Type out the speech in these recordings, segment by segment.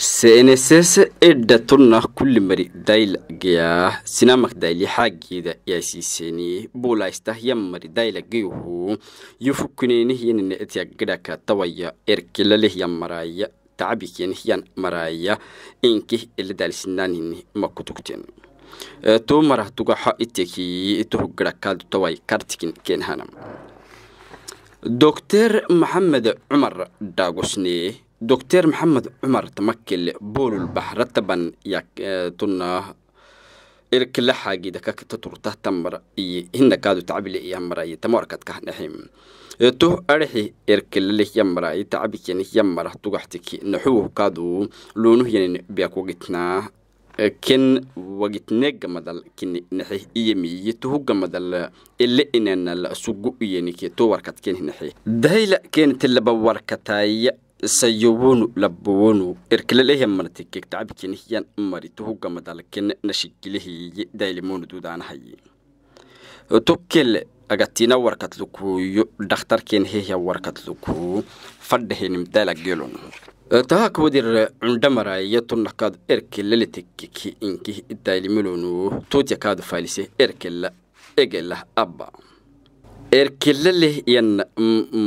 cnss edhatunna kulimari dail daylageya sinamak dayli xaageeda yaasiiseeni buulaystahya mari daylageyhu yufukuneenihyanina etiyagadhaka tawaya erkelalehya maraya tacabikeenihyan maraya inkih eladaalsinaanini makutugteen e, tuu marah tugaxa iteki ituhugadhakaadu taway kartikin keenhana doctor maxamed cumar dhaagosnee دكتور محمد عمر تمكل بول البحر طبعا يك تنا إرك لحا دكاك كاك تطور تحت مرة إيه هنا كادو تعبي لي يمرا إيه تماركت كه نحيم تو أرحي إرك للي يمرا إيه تعبي كيني يمرا تقحتك نحوه كادو لونه يعني بيكو جتنا كن وقت نج مدل كن نحي إيمي تهوج مدل اللي إننا السوق يعني كتو وركت كن نحي دهيلا كانت اللي بوركتاي sayowonu labowonu erkalalehiamarti kegtacabkenihyan marituhugamadalken nashigileheye dailimonu dudaanahaye tokkel agatina warkatlukuyo dhakhtarken hehya warkatluku fadhahenim dalagelon taha kawadir cundhamaraya tunakaad erkelale tekeki inkih idaalimilonu tutyakaadu faalise erkela egelah aba erkelaleh yan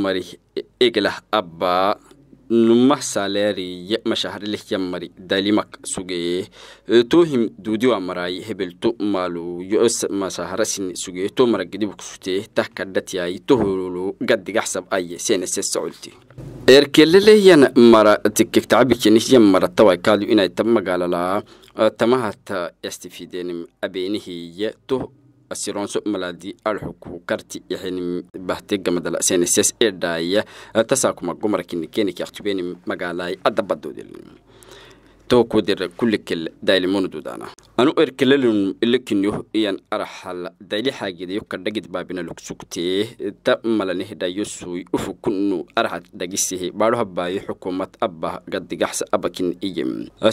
marih egelah abba numah saaleeri ma shahrlih yammari dalimak sugeye tohim duudiwa maray hebelto maalu yo'os ma shahrasin sugeye to mara gedibuk sutee tah kadhatiyaayi tohololo gaddigaxsab aye senese socolte erkelelehyan mara tikkek tacabikinih yammara tawaikaalu inay tab magaalalaa tamahata yastifidenim abeenihiye to basiroonso maladi alxukuu karti yaxaynim bahte gamadala sns ee dhaaya tasaakuma gomarkini keniki aqtubeeni magaalay addabadoodil kulikel daalimunududaana anu erkelalin ilakinyo iyan araxal daylixaagidayo kadhagid baabina lugsugtee ta malanehdayosuy ufukunu araxad dhagisehe baadhohabaayo xukuumad abah gadigaxsa abakin iye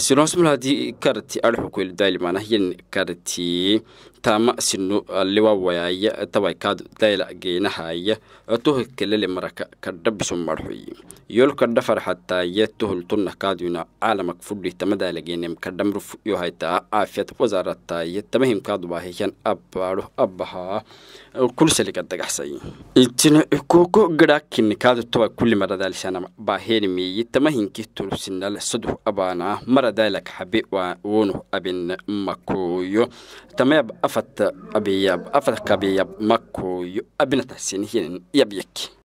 silonsmulhadi karti alxukuel daalimanah yen karti tama sinu ah, liwawaaya ah, tawaykaad dayla geynahaya ah, tohkalele maraka kadhabiso marxuyi yolka dhafarxataaya tohultunakaaduna caalamak fudhi tamadaalageenem kadhamruf yohaytaa aafiyad wasaarataaya tamahimkaad waahishan abbaadho abbahaa kulsaliga dagaxsay itina ikoko gadhaakinikaad towa kuli maradaalshanama baaheenimeeyi tamahinki tulsinal saduh abaanaa maradaylak xabe waa wonuh abin makooyo tamayab afat abiyab afat kabiyab makoyo abinataxsinhin yab